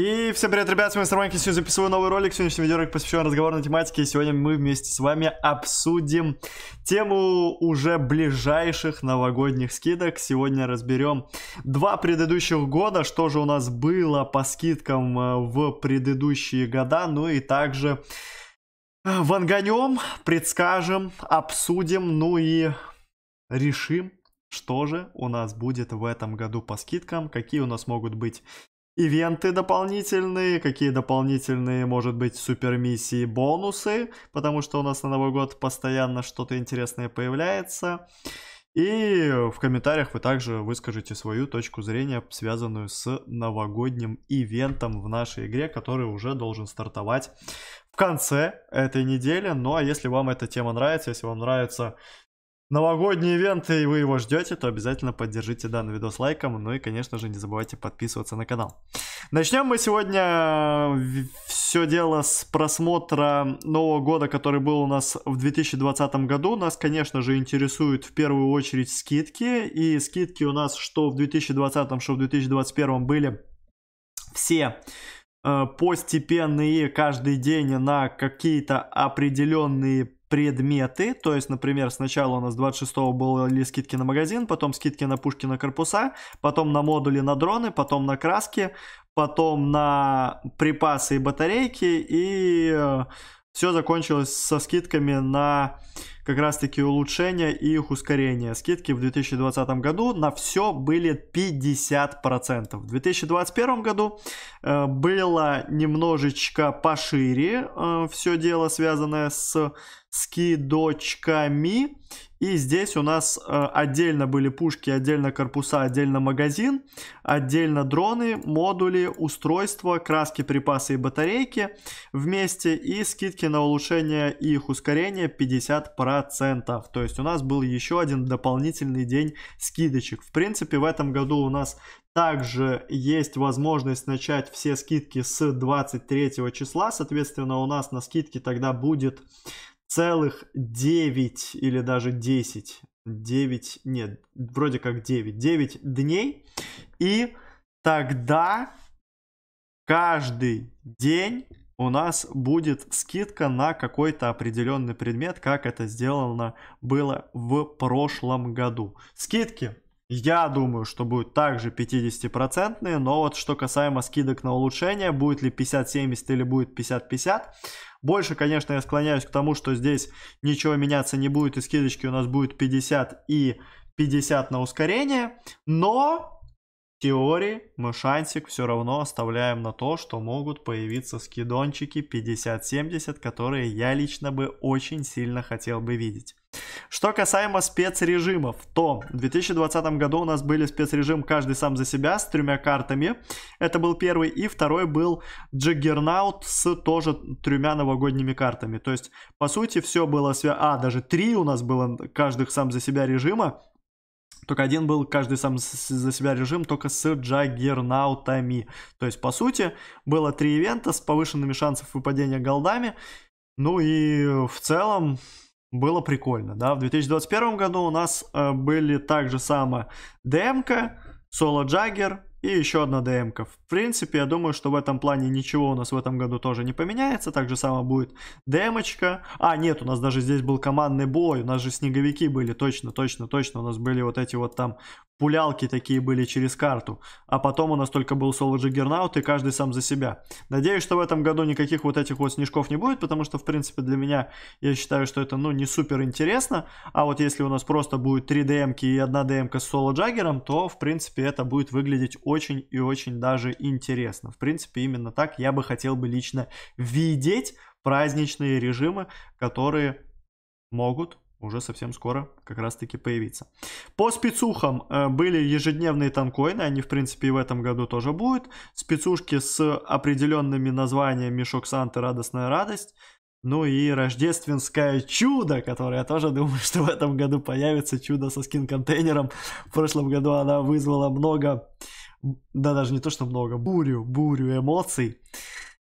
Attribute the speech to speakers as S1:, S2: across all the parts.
S1: И всем привет, ребят, с вами Сарманки, сегодня записываю новый ролик, сегодняшний видеоролик посвящен разговорной тематике, и сегодня мы вместе с вами обсудим тему уже ближайших новогодних скидок. Сегодня разберем два предыдущих года, что же у нас было по скидкам э, в предыдущие года, ну и также э, ванганем, предскажем, обсудим, ну и решим, что же у нас будет в этом году по скидкам, какие у нас могут быть ивенты дополнительные, какие дополнительные, может быть, супермиссии, бонусы, потому что у нас на Новый год постоянно что-то интересное появляется. И в комментариях вы также выскажите свою точку зрения, связанную с новогодним ивентом в нашей игре, который уже должен стартовать в конце этой недели. Ну а если вам эта тема нравится, если вам нравится новогодний ивент, и вы его ждете, то обязательно поддержите данный видос лайком. Ну и, конечно же, не забывайте подписываться на канал. Начнем мы сегодня э, все дело с просмотра Нового года, который был у нас в 2020 году. Нас, конечно же, интересуют в первую очередь скидки. И скидки у нас что в 2020, что в 2021 были все э, постепенные каждый день на какие-то определенные предметы, то есть, например, сначала у нас 26-го были скидки на магазин, потом скидки на пушки на корпуса, потом на модули на дроны, потом на краски, потом на припасы и батарейки, и э, все закончилось со скидками на как раз-таки улучшения и их ускорения. Скидки в 2020 году на все были 50%. В 2021 году э, было немножечко пошире э, все дело, связанное с скидочками. И здесь у нас э, отдельно были пушки, отдельно корпуса, отдельно магазин, отдельно дроны, модули, устройства, краски, припасы и батарейки вместе. И скидки на улучшение и их ускорение 50%. 10%. То есть у нас был еще один дополнительный день скидочек. В принципе, в этом году у нас также есть возможность начать все скидки с 23 числа. Соответственно, у нас на скидке тогда будет целых 9 или даже 10. 9, нет, вроде как 9. 9 дней. И тогда каждый день у нас будет скидка на какой-то определенный предмет, как это сделано было в прошлом году. Скидки я думаю, что будут также 50%, но вот что касаемо скидок на улучшение, будет ли 50-70 или будет 50-50, больше, конечно, я склоняюсь к тому, что здесь ничего меняться не будет, и скидочки у нас будет 50 и 50 на ускорение, но теории мы шансик все равно оставляем на то, что могут появиться скидончики 50-70, которые я лично бы очень сильно хотел бы видеть. Что касаемо спецрежимов, то в 2020 году у нас были спецрежим каждый сам за себя с тремя картами. Это был первый. И второй был Джаггернаут с тоже тремя новогодними картами. То есть, по сути, все было... связано. А, даже три у нас было каждых сам за себя режима. Только один был каждый сам за себя режим, только с джаггернаутами. То есть, по сути, было три ивента с повышенными шансами выпадения голдами. Ну и в целом было прикольно, да. В 2021 году у нас э, были также само демка, соло джаггер, и еще одна ДМК. В принципе, я думаю, что в этом плане ничего у нас в этом году тоже не поменяется. Так же самое будет ДМочка. А, нет, у нас даже здесь был командный бой. У нас же снеговики были, точно, точно, точно. У нас были вот эти вот там пулялки такие были через карту. А потом у нас только был соло джиггернаут и каждый сам за себя. Надеюсь, что в этом году никаких вот этих вот снежков не будет, потому что, в принципе, для меня, я считаю, что это, ну, не супер интересно. А вот если у нас просто будет 3 ДМки и одна ДМка с соло джаггером, то, в принципе, это будет выглядеть очень и очень даже интересно. В принципе, именно так я бы хотел бы лично видеть праздничные режимы, которые могут уже совсем скоро как раз-таки появиться. По спецухам э, были ежедневные танкоины, они в принципе и в этом году тоже будут. Спецушки с определенными названиями «Шок Санты», «Радостная радость». Ну и рождественское чудо, которое я тоже думаю, что в этом году появится. Чудо со скин-контейнером. В прошлом году она вызвала много да даже не то, что много, бурю, бурю эмоций.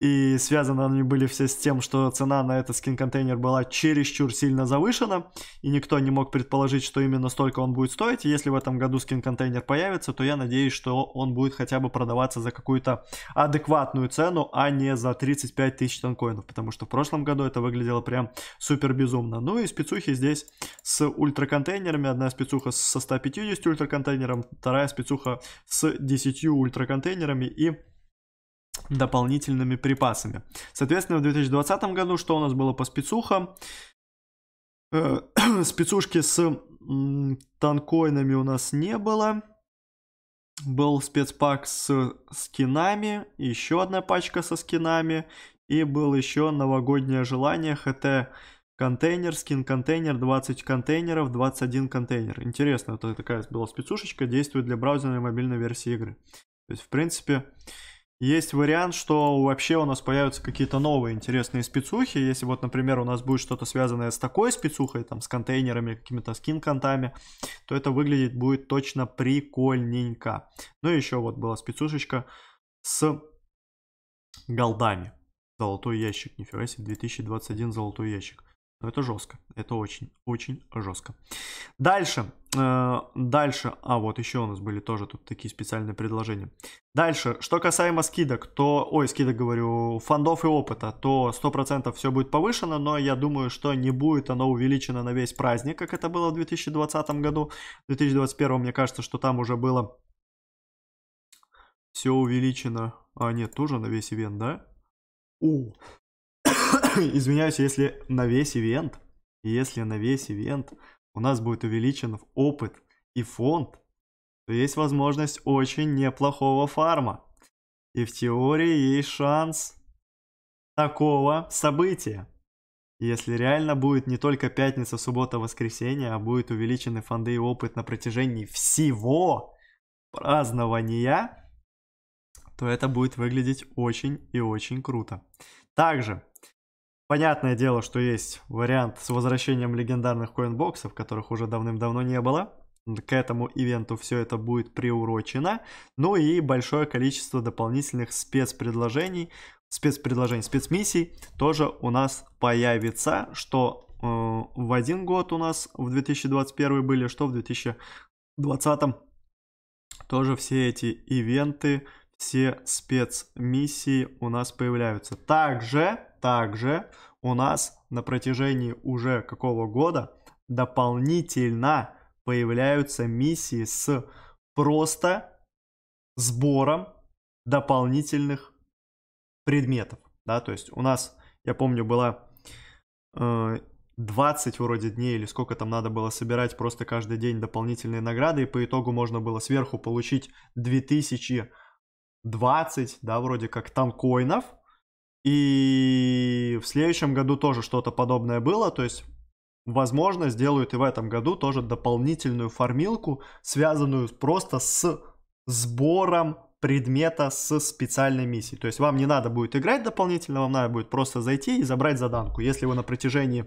S1: И связаны они были все с тем, что цена на этот скин-контейнер была чересчур сильно завышена, и никто не мог предположить, что именно столько он будет стоить. если в этом году скин-контейнер появится, то я надеюсь, что он будет хотя бы продаваться за какую-то адекватную цену, а не за 35 тысяч танкоинов потому что в прошлом году это выглядело прям супер безумно. Ну и спецухи здесь с ультраконтейнерами. Одна спецуха со 150 ультраконтейнером, вторая спецуха с 10 ультраконтейнерами и дополнительными припасами. Соответственно, в 2020 году что у нас было по спецухам? Э, спецушки с танкоинами у нас не было. Был спецпак с скинами, еще одна пачка со скинами, и был еще новогоднее желание ХТ контейнер, скин контейнер, 20 контейнеров, 21 контейнер. Интересно, это такая была спецушечка, действует для браузерной и мобильной версии игры. То есть, в принципе, есть вариант, что вообще у нас появятся какие-то новые интересные спецухи. Если вот, например, у нас будет что-то связанное с такой спецухой, там, с контейнерами, какими-то скин-контами, то это выглядит будет точно прикольненько. Ну и еще вот была спецушечка с голдами. Золотой ящик, нифига себе, 2021 золотой ящик. Но это жестко. Это очень, очень жестко. Дальше. Э, дальше. А, вот еще у нас были тоже тут такие специальные предложения. Дальше. Что касаемо скидок, то... Ой, скидок говорю, фондов и опыта, то 100% все будет повышено, но я думаю, что не будет оно увеличено на весь праздник, как это было в 2020 году. В 2021, мне кажется, что там уже было все увеличено. А, нет, тоже на весь ивент, да? О, извиняюсь, если на весь ивент, если на весь ивент у нас будет увеличен опыт и фонд, то есть возможность очень неплохого фарма. И в теории есть шанс такого события. Если реально будет не только пятница, суббота, воскресенье, а будет увеличены фонды и опыт на протяжении всего празднования, то это будет выглядеть очень и очень круто. Также Понятное дело, что есть вариант с возвращением легендарных коинбоксов, которых уже давным-давно не было. К этому ивенту все это будет приурочено. Ну и большое количество дополнительных спецпредложений, спецпредложений, спецмиссий тоже у нас появится, что э, в один год у нас в 2021 были, что в 2020 тоже все эти ивенты все спецмиссии у нас появляются. Также, также у нас на протяжении уже какого года дополнительно появляются миссии с просто сбором дополнительных предметов. Да, то есть у нас, я помню, было э, 20 вроде дней или сколько там надо было собирать просто каждый день дополнительные награды, и по итогу можно было сверху получить 2000 20, да, вроде как танкоинов. И в следующем году тоже что-то подобное было, то есть возможно, сделают и в этом году тоже дополнительную формилку, связанную просто с сбором предмета с специальной миссией. То есть вам не надо будет играть дополнительно, вам надо будет просто зайти и забрать заданку. Если вы на протяжении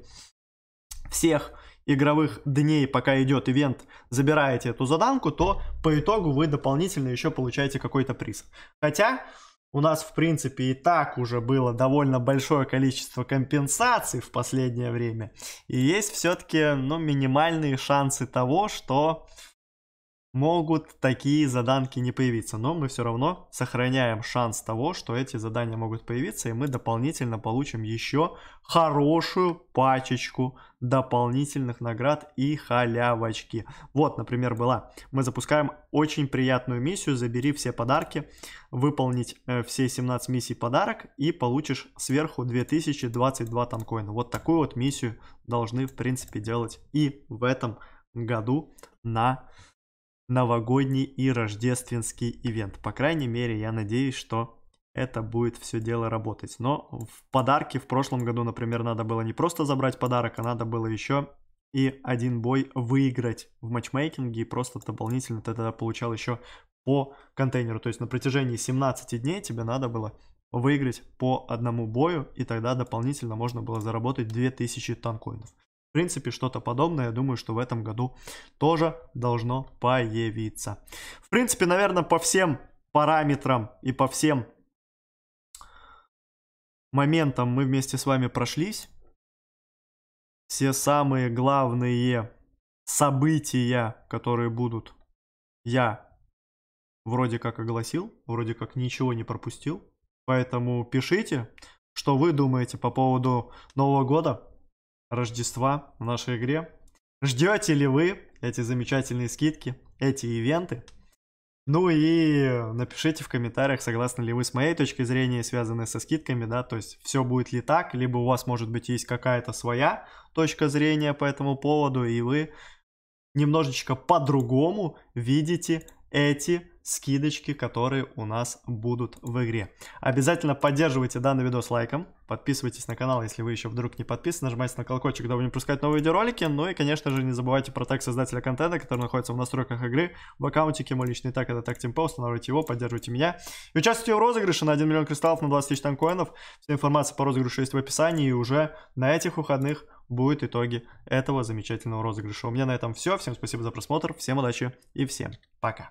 S1: всех игровых дней, пока идет ивент, забираете эту заданку, то по итогу вы дополнительно еще получаете какой-то приз. Хотя у нас, в принципе, и так уже было довольно большое количество компенсаций в последнее время. И есть все-таки ну, минимальные шансы того, что могут такие заданки не появиться, но мы все равно сохраняем шанс того, что эти задания могут появиться, и мы дополнительно получим еще хорошую пачечку дополнительных наград и халявочки. Вот, например, была. Мы запускаем очень приятную миссию, забери все подарки, выполнить э, все 17 миссий подарок и получишь сверху 2022 танкоина. Вот такую вот миссию должны, в принципе, делать и в этом году на новогодний и рождественский ивент. По крайней мере, я надеюсь, что это будет все дело работать. Но в подарке в прошлом году, например, надо было не просто забрать подарок, а надо было еще и один бой выиграть в матчмейкинге и просто дополнительно ты тогда получал еще по контейнеру. То есть на протяжении 17 дней тебе надо было выиграть по одному бою, и тогда дополнительно можно было заработать 2000 танкоинов. В принципе, что-то подобное, я думаю, что в этом году тоже должно появиться. В принципе, наверное, по всем параметрам и по всем моментам мы вместе с вами прошлись. Все самые главные события, которые будут, я вроде как огласил, вроде как ничего не пропустил. Поэтому пишите, что вы думаете по поводу Нового года, Рождества в нашей игре. Ждете ли вы эти замечательные скидки, эти ивенты? Ну и напишите в комментариях, согласны ли вы с моей точки зрения, связанной со скидками, да, то есть все будет ли так, либо у вас, может быть, есть какая-то своя точка зрения по этому поводу, и вы немножечко по-другому видите эти скидочки, которые у нас будут в игре. Обязательно поддерживайте данный видос лайком, подписывайтесь на канал, если вы еще вдруг не подписаны, нажимайте на колокольчик, дабы не пропускать новые видеоролики, ну и, конечно же, не забывайте про тег создателя контента, который находится в настройках игры, в аккаунтике, мой личный так это тег Тимпо, устанавливайте его, поддерживайте меня и участвуйте в розыгрыше на 1 миллион кристаллов на 20 тысяч танкоинов, вся информация по розыгрышу есть в описании и уже на этих выходных будут итоги этого замечательного розыгрыша. У меня на этом все, всем спасибо за просмотр, всем удачи и всем пока.